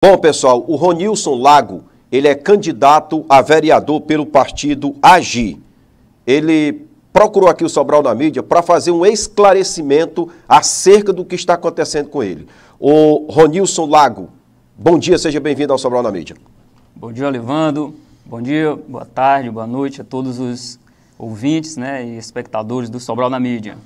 Bom, pessoal, o Ronilson Lago, ele é candidato a vereador pelo partido Agir. Ele procurou aqui o Sobral na mídia para fazer um esclarecimento acerca do que está acontecendo com ele. O Ronilson Lago, bom dia, seja bem-vindo ao Sobral na mídia. Bom dia, Levando. Bom dia, boa tarde, boa noite a todos os ouvintes né, e espectadores do Sobral na mídia.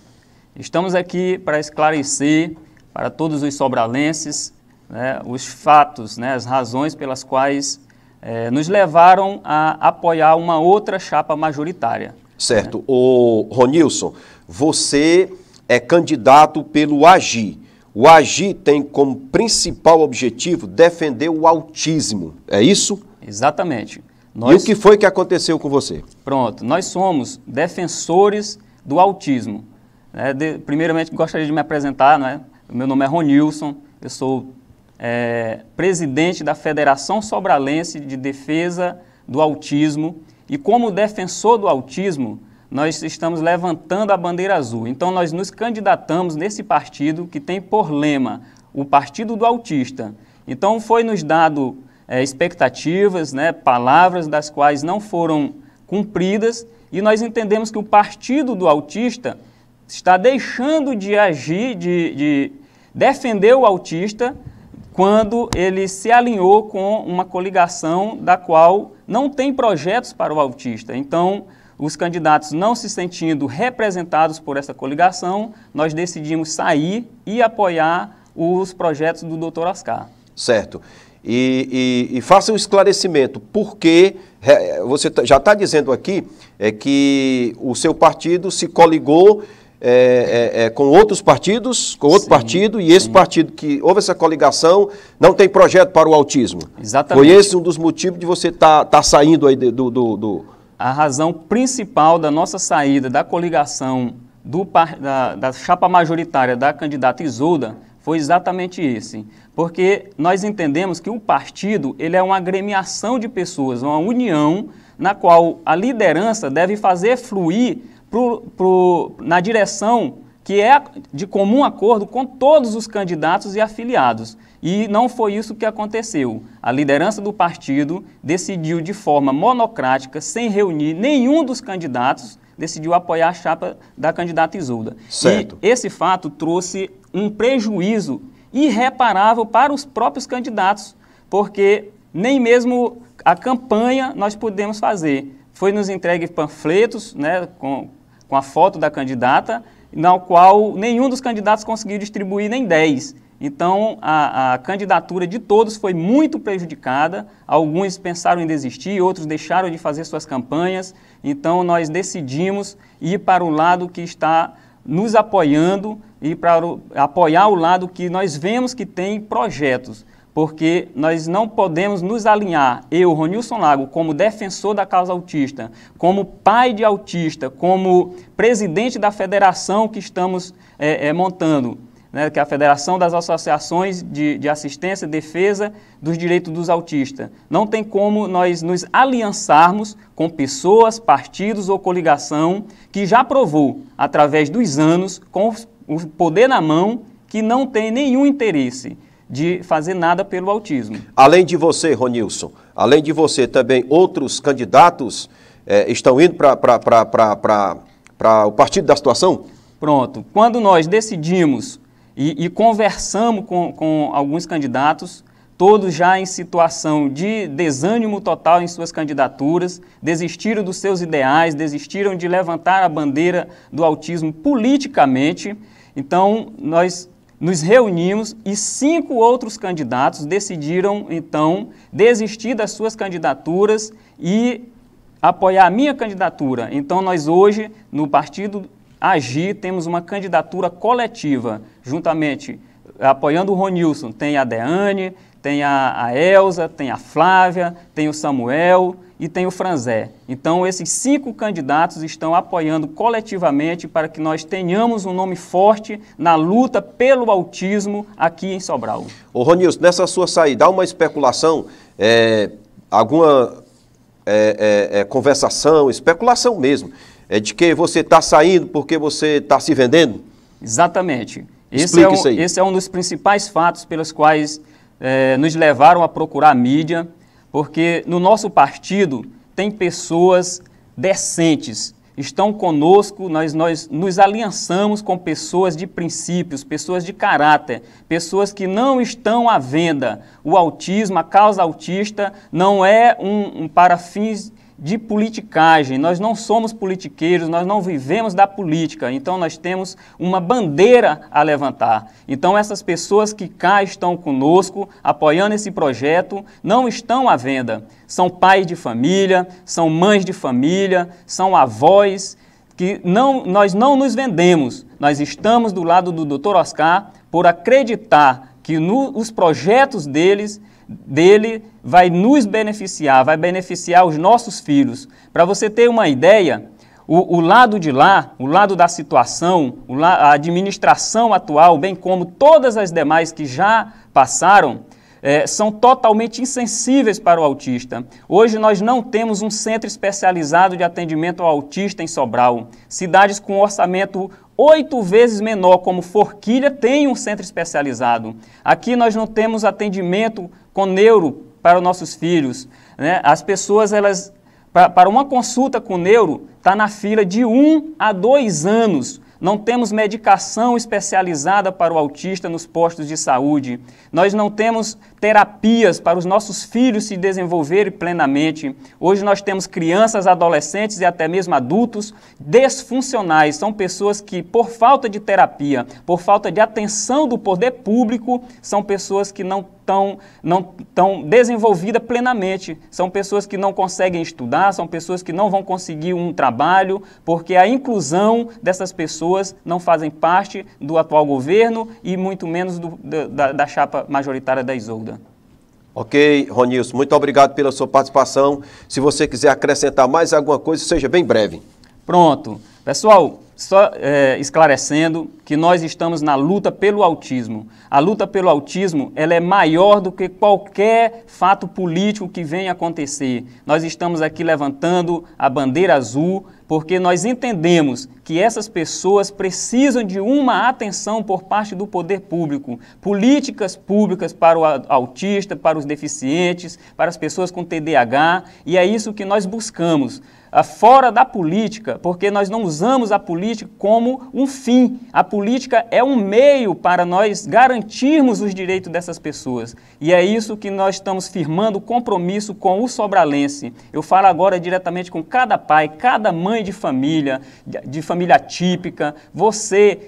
Estamos aqui para esclarecer para todos os sobralenses né, os fatos, né, as razões pelas quais é, nos levaram a apoiar uma outra chapa majoritária. Certo. Né? O Ronilson, você é candidato pelo AGI. O AGI tem como principal objetivo defender o autismo, é isso? Exatamente. Nós... E o que foi que aconteceu com você? Pronto, nós somos defensores do autismo. É, de, primeiramente, gostaria de me apresentar, né? meu nome é Ronilson, eu sou é, presidente da Federação Sobralense de Defesa do Autismo, e como defensor do autismo, nós estamos levantando a bandeira azul. Então, nós nos candidatamos nesse partido que tem por lema o Partido do Autista. Então, foi nos dado é, expectativas, né, palavras das quais não foram cumpridas, e nós entendemos que o Partido do Autista está deixando de agir, de, de defender o autista quando ele se alinhou com uma coligação da qual não tem projetos para o autista. Então, os candidatos não se sentindo representados por essa coligação, nós decidimos sair e apoiar os projetos do Dr. Ascar. Certo. E, e, e, faça um esclarecimento, porque eh, você tá, já está dizendo aqui é que o seu partido se coligou é, é, é, com outros partidos, com outro sim, partido, e esse sim. partido que houve essa coligação não tem projeto para o autismo. Exatamente. Foi esse um dos motivos de você estar tá, tá saindo aí do, do, do, A razão principal da nossa saída da coligação do, da, da chapa majoritária da candidata Isolda foi exatamente esse, porque nós entendemos que o partido ele é uma agremiação de pessoas, uma união na qual a liderança deve fazer fluir pro, pro, na direção que é de comum acordo com todos os candidatos e afiliados. E não foi isso que aconteceu. A liderança do partido decidiu de forma monocrática, sem reunir nenhum dos candidatos, decidiu apoiar a chapa da candidata Isolda. Certo. E esse fato trouxe um prejuízo irreparável para os próprios candidatos, porque nem mesmo a campanha nós pudemos fazer. Foi nos entregue panfletos, né, com, com a foto da candidata, na qual nenhum dos candidatos conseguiu distribuir nem 10. Então, a, a, candidatura de todos foi muito prejudicada. Alguns pensaram em desistir, outros deixaram de fazer suas campanhas. Então, nós decidimos ir para o lado que está nos apoiando e para o, apoiar o lado que nós vemos que tem projetos porque nós não podemos nos alinhar, eu, Ronilson Lago, como defensor da causa autista, como pai de autista, como presidente da federação que estamos é, é, montando, né, que é a Federação das Associações de, de Assistência e Defesa dos Direitos dos Autistas. Não tem como nós nos aliançarmos com pessoas, partidos ou coligação que já provou, através dos anos, com o poder na mão, que não tem nenhum interesse de fazer nada pelo autismo. Além de você, Ronilson, além de você, também outros candidatos é, estão indo para o partido da situação? Pronto. Quando nós decidimos e, e conversamos com, com alguns candidatos, todos já em situação de desânimo total em suas candidaturas, desistiram dos seus ideais, desistiram de levantar a bandeira do autismo politicamente. Então, nós nos reunimos e cinco outros candidatos decidiram, então, desistir das suas candidaturas e apoiar a minha candidatura. Então, nós hoje, no Partido Agir, temos uma candidatura coletiva, juntamente apoiando o Ronilson, tem a Deane, tem a, a Elza, tem a Flávia, tem o Samuel e tem o Franzé. Então, esses cinco candidatos estão apoiando coletivamente para que nós tenhamos um nome forte na luta pelo autismo aqui em Sobral. Ô Ronilson, nessa sua saída, há uma especulação, é, alguma é, é, é conversação, especulação mesmo, é de que você está saindo porque você está se vendendo? Exatamente. Esse é, um, isso aí. esse é um dos principais fatos pelos quais eh, nos levaram a procurar a mídia, porque no nosso partido tem pessoas decentes, estão conosco, nós, nós nos aliançamos com pessoas de princípios, pessoas de caráter, pessoas que não estão à venda. O autismo, a causa autista, não é um, um para fins de politicagem. Nós não somos politiqueiros, nós não vivemos da política, então nós temos uma bandeira a levantar. Então essas pessoas que cá estão conosco, apoiando esse projeto, não estão à venda. São pais de família, são mães de família, são avós que não nós não nos vendemos. Nós estamos do lado do Dr. Oscar por acreditar que no, os projetos deles, dele vai nos beneficiar, vai beneficiar os nossos filhos. Para você ter uma ideia, o, o, lado de lá, o lado da situação, la, a administração atual, bem como todas as demais que já passaram, é, são totalmente insensíveis para o autista. Hoje nós não temos um centro especializado de atendimento ao autista em Sobral. Cidades com orçamento oito vezes menor, como Forquilha, tem um centro especializado. Aqui nós não temos atendimento com neuro para nossos filhos. Né? As pessoas, elas para uma consulta com neuro, está na fila de um a dois anos. Não temos medicação especializada para o autista nos postos de saúde. Nós não temos terapias para os nossos filhos se desenvolverem plenamente. Hoje nós temos crianças, adolescentes e até mesmo adultos desfuncionais. São pessoas que, por falta de terapia, por falta de atenção do poder público, são pessoas que não estão não tão desenvolvidas plenamente. São pessoas que não conseguem estudar, são pessoas que não vão conseguir um trabalho, porque a inclusão dessas pessoas não fazem parte do atual governo e muito menos do, da, da chapa majoritária da Isolda. Ok, Ronilson, muito obrigado pela sua participação. Se você quiser acrescentar mais alguma coisa, seja bem breve. Pronto. Pessoal, só é, esclarecendo, que nós estamos na luta pelo autismo. A luta pelo autismo ela é maior do que qualquer fato político que venha acontecer. Nós estamos aqui levantando a bandeira azul porque nós entendemos que essas pessoas precisam de uma atenção por parte do poder público, políticas públicas para o autista, para os deficientes, para as pessoas com TDAH, e é isso que nós buscamos fora da política, porque nós não usamos a política como um fim. A política é um meio para nós garantirmos os direitos dessas pessoas. E é isso que nós estamos firmando compromisso com o sobralense. Eu falo agora diretamente com cada pai, cada mãe de família, de família típica. Você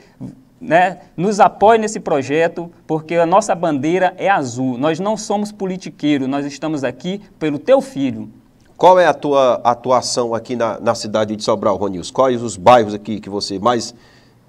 né, nos apoie nesse projeto, porque a nossa bandeira é azul. Nós não somos politiqueiros, nós estamos aqui pelo teu filho. Qual é a tua atuação aqui na, na cidade de Sobral, Ronils? Quais os bairros aqui que você mais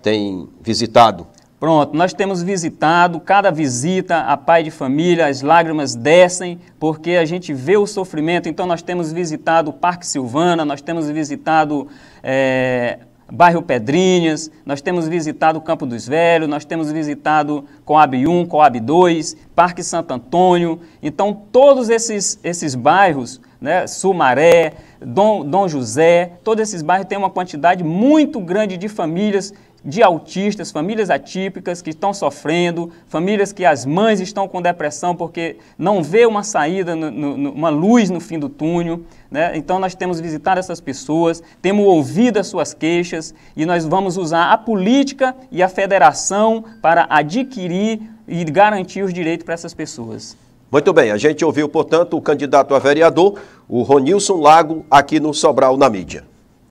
tem visitado? Pronto, nós temos visitado, cada visita, a pai de família, as lágrimas descem, porque a gente vê o sofrimento. Então, nós temos visitado o Parque Silvana, nós temos visitado é, bairro Pedrinhas, nós temos visitado o Campo dos Velhos, nós temos visitado Coab 1, Coab 2, Parque Santo Antônio. Então, todos esses, esses bairros, né, Sumaré, Dom, Dom José, todos esses bairros têm uma quantidade muito grande de famílias de autistas, famílias atípicas que estão sofrendo, famílias que as mães estão com depressão porque não vê uma saída, no, no, uma luz no fim do túnel. Né? Então nós temos visitado essas pessoas, temos ouvido as suas queixas e nós vamos usar a política e a federação para adquirir e garantir os direitos para essas pessoas. Muito bem, a gente ouviu, portanto, o candidato a vereador, o Ronilson Lago, aqui no Sobral na mídia.